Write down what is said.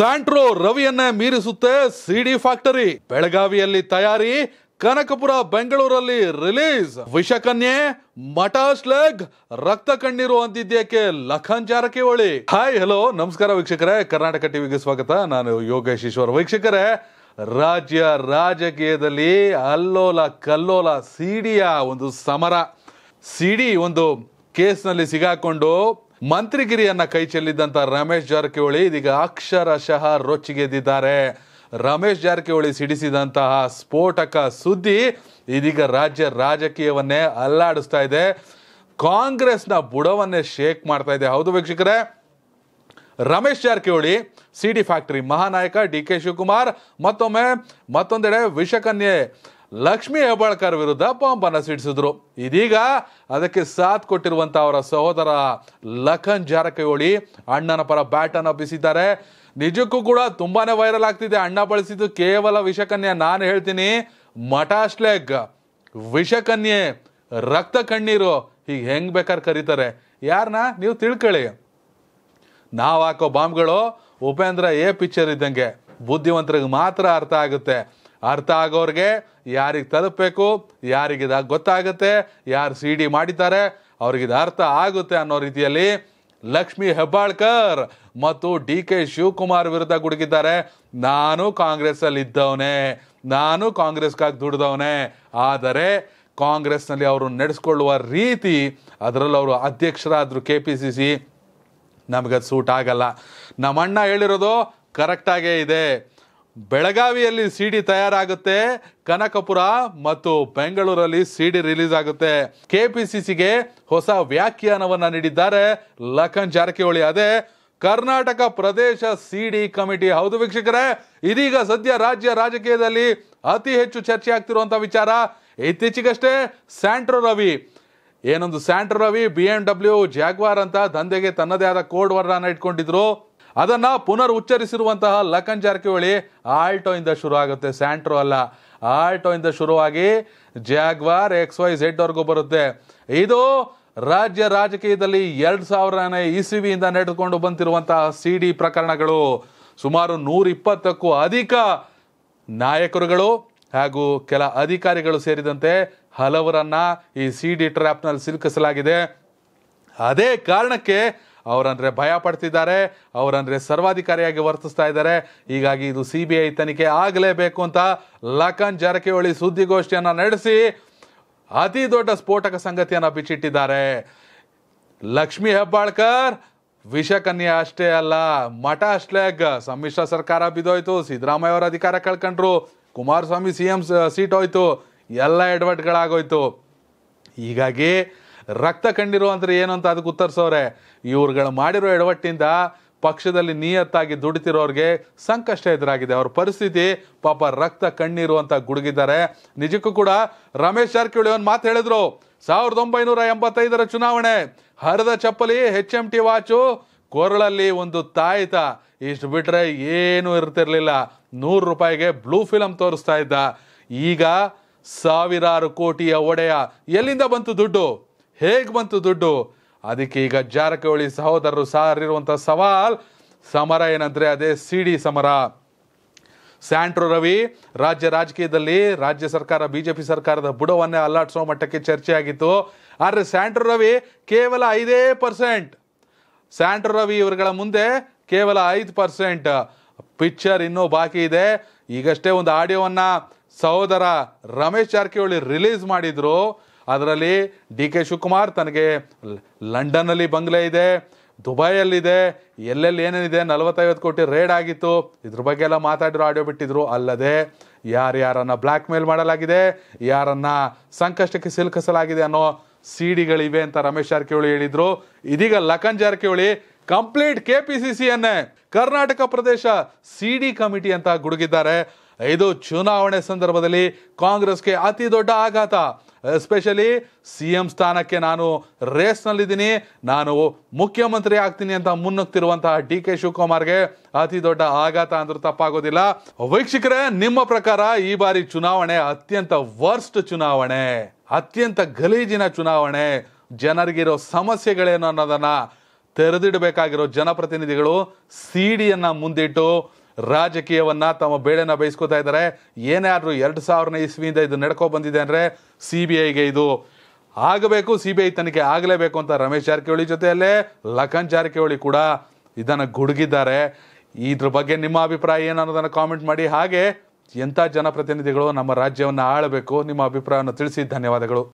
Santro ರವಿಯನ್ನೇ ಮೀರಿಸುತ್ತೆ ಸಿಡಿ factory ಬೆಳಗಾವಿಯಲ್ಲಿ ತಯಾರಿ ಕನಕಪುರ ಬೆಂಗಳೂರಲ್ಲಿ ರಿಲೀಸ್ ವಿಷಕನ್ಯೆ ಮಟಾಸ್ ಲೆಗ್ ರಕ್ತ ಕಣ್ಣೀರು ಅಂತಿದ್ಯಕ್ಕೆ ಲಖನ್ ಜಾರಕಿಹೊಳಿ ಹಾಯ್ ಹಲೋ ನಮಸ್ಕಾರ ವೀಕ್ಷಕರೇ ಕರ್ನಾಟಕ ಟಿವಿಗೆ ಸ್ವಾಗತ ನಾನು ಯೋಗೇಶ್ ಈಶ್ವರ್ ವೀಕ್ಷಕರೇ ರಾಜ್ಯ ರಾಜಕೀಯದಲ್ಲಿ ಅಲ್ಲೋಲ ಕಲ್ಲೋಲ ಸಿಡಿಯ ಒಂದು ಸಮರ ಸಿಡಿ ಒಂದು ಕೇಸ್ನಲ್ಲಿ ಸಿಗಾಕೊಂಡು ಮಂತ್ರಿಗಿರಿಯನ್ನ ಕೈ ಚೆಲ್ಲಿದ್ದಂಥ ರಮೇಶ್ ಜಾರಕಿಹೊಳಿ ಇದೀಗ ಅಕ್ಷರಶಃ ರೊಚ್ಚಿಗೆದ್ದಿದ್ದಾರೆ ರಮೇಶ್ ಜಾರಕಿಹೊಳಿ ಸಿಡಿಸಿದಂತಹ ಸ್ಫೋಟಕ ಸುದ್ದಿ ಇದೀಗ ರಾಜ್ಯ ರಾಜಕೀಯವನ್ನೇ ಅಲ್ಲಾಡಿಸ್ತಾ ಇದೆ ಕಾಂಗ್ರೆಸ್ನ ಬುಡವನ್ನೇ ಶೇಕ್ ಮಾಡ್ತಾ ಇದೆ ಹೌದು ವೀಕ್ಷಕರೇ ರಮೇಶ್ ಜಾರಕಿಹೊಳಿ ಸಿಡಿ ಫ್ಯಾಕ್ಟರಿ ಮಹಾನಾಯಕ ಡಿ ಕೆ ಶಿವಕುಮಾರ್ ಮತ್ತೊಮ್ಮೆ ಮತ್ತೊಂದೆಡೆ ವಿಷಕನ್ಯೆ ಲಕ್ಷ್ಮಿ ಹೆಬ್ಬಾಳ್ಕರ್ ವಿರುದ್ಧ ಬಾಂಬನ್ನ ಸಿಡಿಸಿದ್ರು ಇದೀಗ ಅದಕ್ಕೆ ಸಾಥ್ ಕೊಟ್ಟಿರುವಂತ ಅವರ ಸಹೋದರ ಲಖನ್ ಜಾರಕಿಹೊಳಿ ಅಣ್ಣನ ಪರ ಬ್ಯಾಟನ್ನು ಬಿಸಿದ್ದಾರೆ ನಿಜಕ್ಕೂ ಕೂಡ ತುಂಬಾನೇ ವೈರಲ್ ಆಗ್ತಿದೆ ಅಣ್ಣ ಬಳಸಿದ್ದು ಕೇವಲ ವಿಷಕನ್ಯೆ ನಾನು ಹೇಳ್ತೀನಿ ಮಟಾಶ್ಲೆಗ್ ವಿಷಕನ್ಯೆ ರಕ್ತ ಕಣ್ಣೀರು ಹೀಗೆ ಹೆಂಗ್ ಬೇಕಾದ್ರೆ ಕರೀತಾರೆ ಯಾರನ್ನ ನೀವು ತಿಳ್ಕೊಳ್ಳಿ ನಾವು ಹಾಕೋ ಬಾಂಬ್ಗಳು ಉಪೇಂದ್ರ ಎ ಪಿಕ್ಚರ್ ಇದ್ದಂಗೆ ಬುದ್ಧಿವಂತರಿಗೆ ಮಾತ್ರ ಅರ್ಥ ಆಗುತ್ತೆ ಅರ್ಥ ಆಗೋರಿಗೆ ಯಾರಿಗೆ ತಲುಪಬೇಕು ಯಾರಿಗಿದ ಗೊತ್ತಾಗುತ್ತೆ ಯಾರು ಸಿ ಡಿ ಮಾಡಿದ್ದಾರೆ ಇದು ಅರ್ಥ ಆಗುತ್ತೆ ಅನ್ನೋ ರೀತಿಯಲ್ಲಿ ಲಕ್ಷ್ಮಿ ಹೆಬ್ಬಾಳ್ಕರ್ ಮತ್ತು ಡಿ ಕೆ ಶಿವಕುಮಾರ್ ವಿರುದ್ಧ ಗುಡುಗಿದ್ದಾರೆ ನಾನು ಕಾಂಗ್ರೆಸ್ಸಲ್ಲಿ ಇದ್ದವನೇ ನಾನು ಕಾಂಗ್ರೆಸ್ಗಾಗಿ ದುಡ್ದವನೇ ಆದರೆ ಕಾಂಗ್ರೆಸ್ನಲ್ಲಿ ಅವರು ನಡೆಸ್ಕೊಳ್ಳುವ ರೀತಿ ಅದರಲ್ಲೂ ಅವರು ಅಧ್ಯಕ್ಷರಾದರು ಕೆ ಪಿ ಸಿ ಸಿ ನಮಗದು ಸೂಟ್ ಆಗಲ್ಲ ನಮ್ಮಣ್ಣ ಹೇಳಿರೋದು ಕರೆಕ್ಟಾಗೇ ಇದೆ ಬೆಳಗಾವಿಯಲ್ಲಿ ಸಿ ಡಿ ತಯಾರಾಗುತ್ತೆ ಕನಕಪುರ ಮತ್ತು ಬೆಂಗಳೂರಲ್ಲಿ ಸಿ ಡಿ ರಿಲೀಸ್ ಆಗುತ್ತೆ ಕೆಪಿಸಿಸಿಗೆ ಹೊಸ ವ್ಯಾಖ್ಯಾನವನ್ನು ನೀಡಿದ್ದಾರೆ ಲಖನ್ ಜಾರಕಿಹೊಳಿ ಅದೇ Karnataka Pradesh C D committee ಹೌದು ವೀಕ್ಷಕರೇ ಇದೀಗ ಸದ್ಯ ರಾಜ್ಯ ರಾಜಕೀಯದಲ್ಲಿ ಅತಿ ಹೆಚ್ಚು ಚರ್ಚೆ ಆಗ್ತಿರುವಂತಹ ವಿಚಾರ ಇತ್ತೀಚೆಗಷ್ಟೇ ಸ್ಯಾಂಟ್ರೋ ರವಿ ಏನೊಂದು Santro Ravi B M W Jaguar ಅಂತ ದಂಧೆಗೆ ತನ್ನದೇ ಆದ ಕೋಡ್ ವರ್ಣನ ಇಟ್ಕೊಂಡಿದ್ರು ಅದನ್ನ ಪುನರ್ ಉಚ್ಚರಿಸಿರುವಂತಹ ಲಖನ್ ಜಾರಕಿಹೊಳಿ ಆಲ್ಟೋ ಇಂದ ಶುರು ಆಗುತ್ತೆ ಸ್ಯಾಂಟ್ರೋ ಅಲ್ಲ ಆಲ್ಟೋ ಇಂದ ಶುರುವಾಗಿ ಜಾಗ್ವಾರ್ ಎಕ್ಸ್ ವೈ ಝೆಡ್ ವರ್ಗೂ ಬರುತ್ತೆ ಇದು ರಾಜ್ಯ ರಾಜಕೀಯದಲ್ಲಿ ಎರಡು ಸಾವಿರನೇ ಇಸಿವಿಯಿಂದ ನಡೆದುಕೊಂಡು ಬಂತಿರುವಂತಹ ಸಿ ಡಿ ಪ್ರಕರಣಗಳು ಸುಮಾರು ಇಪ್ಪತ್ತಕ್ಕೂ ಅಧಿಕ ನಾಯಕರುಗಳು ಹಾಗೂ ಕೆಲ ಅಧಿಕಾರಿಗಳು ಸೇರಿದಂತೆ ಹಲವರನ್ನ ಈ ಸಿ ಡಿ ಟ್ರ್ಯಾಪ್ನಲ್ಲಿ ಸಿಲುಕಿಸಲಾಗಿದೆ ಅದೇ ಕಾರಣಕ್ಕೆ ಅವರಂದ್ರೆ ಭಯ ಪಡ್ತಿದ್ದಾರೆ ಅವರಂದ್ರೆ ಸರ್ವಾಧಿಕಾರಿಯಾಗಿ ವರ್ತಿಸ್ತಾ ಇದ್ದಾರೆ ಹೀಗಾಗಿ ಇದು ಸಿ ಬಿ ಐ ತನಿಖೆ ಆಗಲೇಬೇಕು ಅಂತ ಲಖನ್ ಜಾರಕಿಹೊಳಿ ಸುದ್ದಿಗೋಷ್ಠಿಯನ್ನು ನಡೆಸಿ ಅತಿ ದೊಡ್ಡ ಸ್ಫೋಟಕ ಸಂಗತಿಯನ್ನು ಬಿಚ್ಚಿಟ್ಟಿದ್ದಾರೆ ಲಕ್ಷ್ಮಿ ಹೆಬ್ಬಾಳ್ಕರ್ ವಿಷಕನ್ಯಾ ಅಷ್ಟೇ ಅಲ್ಲ ಮಠ ಅಷ್ಟೇಗ್ ಸಮ್ಮಿಶ್ರ ಸರ್ಕಾರ ಬಿದ್ದೋಯ್ತು ಸಿದ್ದರಾಮಯ್ಯ ಅವರ ಅಧಿಕಾರ ಕಳ್ಕೊಂಡ್ರು ಕುಮಾರಸ್ವಾಮಿ ಸಿ ಎಂ ಸೀಟ್ ಹೋಯ್ತು ಎಲ್ಲ ಎಡವಟ್ಗಳಾಗೋಯ್ತು ಹೀಗಾಗಿ ರಕ್ತ ಕಂಡಿರೋ ಅಂದರೆ ಏನು ಅಂತ ಅದಕ್ಕೆ ಉತ್ತರಿಸೋರೆ ಇವ್ರುಗಳು ಮಾಡಿರೋ ಎಡವಟ್ಟಿಂದ ಪಕ್ಷದಲ್ಲಿ ನಿಯತ್ತಾಗಿ ದುಡಿತಿರೋರಿಗೆ ಸಂಕಷ್ಟ ಎದುರಾಗಿದೆ ಅವ್ರ ಪರಿಸ್ಥಿತಿ ಪಾಪ ರಕ್ತ ಕಣ್ಣೀರು ಅಂತ ಗುಡುಗಿದ್ದಾರೆ ನಿಜಕ್ಕೂ ಕೂಡ ರಮೇಶ್ ಜಾರಕಿಹೊಳಿ ಒಂದು ಮಾತು ಹೇಳಿದ್ರು ಸಾವಿರದ ಒಂಬೈನೂರ ಎಂಬತ್ತೈದರ ಚುನಾವಣೆ ಹರಿದ ಚಪ್ಪಲಿ ಹೆಚ್ ಎಂ ಟಿ ವಾಚು ಕೊರಳಲ್ಲಿ ಒಂದು ತಾಯಿತ ಇಷ್ಟು ಬಿಟ್ರೆ ಏನೂ ಇರ್ತಿರ್ಲಿಲ್ಲ ನೂರು ರೂಪಾಯಿಗೆ ಬ್ಲೂ ಫಿಲಮ್ ತೋರಿಸ್ತಾ ಇದ್ದ ಈಗ ಸಾವಿರಾರು ಕೋಟಿಯ ಒಡೆಯ ಎಲ್ಲಿಂದ ಬಂತು ದುಡ್ಡು ಹೇಗೆ ಬಂತು ದುಡ್ಡು ಅದಕ್ಕೆ ಈಗ ಜಾರಕಿಹೊಳಿ ಸಹೋದರರು ಸಾರಿರುವಂಥ ಸವಾಲ್ ಸಮರ ಏನಂದರೆ ಅದೇ ಸಿಡಿ ಸಮರ ಸ್ಯಾಂಟ್ರೋ ರವಿ ರಾಜ್ಯ ರಾಜಕೀಯದಲ್ಲಿ ರಾಜ್ಯ ಸರ್ಕಾರ ಬಿಜೆಪಿ ಸರ್ಕಾರದ ಬುಡವನ್ನೇ ಅಲ್ಲಾಡಿಸುವ ಮಟ್ಟಕ್ಕೆ ಚರ್ಚೆ ಆಗಿತ್ತು ಆದರೆ ಸ್ಯಾಂಟ್ರೋ ರವಿ ಕೇವಲ ಐದೇ ಪರ್ಸೆಂಟ್ ಸ್ಯಾಂಟ್ರೋ ರವಿ ಇವರುಗಳ ಮುಂದೆ ಕೇವಲ ಐದು ಪರ್ಸೆಂಟ್ ಪಿಕ್ಚರ್ ಇನ್ನೂ ಬಾಕಿ ಇದೆ ಈಗಷ್ಟೇ ಒಂದು ಆಡಿಯೋವನ್ನು ಸಹೋದರ ರಮೇಶ್ ಜಾರಕಿಹೊಳಿ ರಿಲೀಸ್ ಮಾಡಿದ್ರು ಅದರಲ್ಲಿ ಡಿ ಕೆ ಶಿವಕುಮಾರ್ ತನಗೆ ಲಂಡನ್ನಲ್ಲಿ ಬಂಗ್ಲೆ ಇದೆ ದುಬೈಯಲ್ಲಿದೆ ಎಲ್ಲೆಲ್ಲಿ ಏನೇನಿದೆ ನಲವತ್ತೈವತ್ತು ಕೋಟಿ ರೇಡ್ ಆಗಿತ್ತು ಇದ್ರ ಬಗ್ಗೆ ಎಲ್ಲ ಮಾತಾಡಿರೋ ಆಡಿಯೋ ಬಿಟ್ಟಿದ್ರು ಅಲ್ಲದೆ ಯಾರ್ಯಾರನ್ನು ಬ್ಲ್ಯಾಕ್ ಮೇಲ್ ಮಾಡಲಾಗಿದೆ ಯಾರನ್ನು ಸಂಕಷ್ಟಕ್ಕೆ ಸಿಲುಕಿಸಲಾಗಿದೆ ಅನ್ನೋ ಸಿಡಿಗಳಿವೆ ಅಂತ ರಮೇಶ್ ಜಾರಕಿಹೊಳಿ ಹೇಳಿದ್ರು ಇದೀಗ Lakhan Jarkiholi complete K P C ಸಿಯನ್ನೇ Karnataka Pradesh C D committee ಅಂತ ಗುಡುಗಿದ್ದಾರೆ ಇದು ಚುನಾವಣೆ ಸಂದರ್ಭದಲ್ಲಿ ಕಾಂಗ್ರೆಸ್ಗೆ ಅತಿ ದೊಡ್ಡ ಆಘಾತ ಎಸ್ಪೆಷಲಿ ಸಿ ಎಂ ಸ್ಥಾನಕ್ಕೆ ನಾನು ರೇಸ್ನಲ್ಲಿದ್ದೀನಿ ನಾನು ಮುಖ್ಯಮಂತ್ರಿ ಆಗ್ತೀನಿ ಅಂತ ಮುನ್ನುಗ್ತಿರುವಂತಹ ಡಿ ಕೆ ಶಿವಕುಮಾರ್ಗೆ ಅತಿ ದೊಡ್ಡ ಆಘಾತ ಅಂದ್ರೂ ತಪ್ಪಾಗೋದಿಲ್ಲ ವೀಕ್ಷಕರೇ ನಿಮ್ಮ ಪ್ರಕಾರ ಈ ಬಾರಿ ಚುನಾವಣೆ ಅತ್ಯಂತ ವರ್ಸ್ಟ್ ಚುನಾವಣೆ ಅತ್ಯಂತ ಗಲೀಜಿನ ಚುನಾವಣೆ ಜನರಿಗಿರೋ ಸಮಸ್ಯೆಗಳೇನು ಅನ್ನೋದನ್ನ ತೆರೆದಿಡಬೇಕಾಗಿರೋ ಜನಪ್ರತಿನಿಧಿಗಳು ಸಿಡಿಯನ್ನ ಮುಂದಿಟ್ಟು ರಾಜಕೀಯವನ್ನ ತಮ್ಮ ಬೇಳೆನ ಬಯಸ್ಕೋತಾ ಇದ್ದಾರೆ ಏನೇ ಆದರೂ ಎರಡು ಸಾವಿರನೇ ಇಸ್ವಿಯಿಂದ ಇದು ನಡ್ಕೊ ಬಂದಿದೆ ಅಂದರೆ ಸಿ ಬಿ ಐಗೆ ಇದು ಆಗಬೇಕು ಸಿ ಬಿ ಐ ತನಿಖೆ ಆಗಲೇಬೇಕು ಅಂತ ರಮೇಶ್ ಜಾರಕಿಹೊಳಿ ಜೊತೆಯಲ್ಲೇ ಲಖನ್ ಜಾರಕಿಹೊಳಿ ಕೂಡ ಇದನ್ನು ಗುಡುಗಿದ್ದಾರೆ ಇದ್ರ ಬಗ್ಗೆ ನಿಮ್ಮ ಅಭಿಪ್ರಾಯ ಏನು ಅನ್ನೋದನ್ನು ಕಾಮೆಂಟ್ ಮಾಡಿ ಹಾಗೆ ಎಂಥ ಜನಪ್ರತಿನಿಧಿಗಳು ನಮ್ಮ ರಾಜ್ಯವನ್ನು ಆಳಬೇಕು ನಿಮ್ಮ ಅಭಿಪ್ರಾಯವನ್ನು ತಿಳಿಸಿ ಧನ್ಯವಾದಗಳು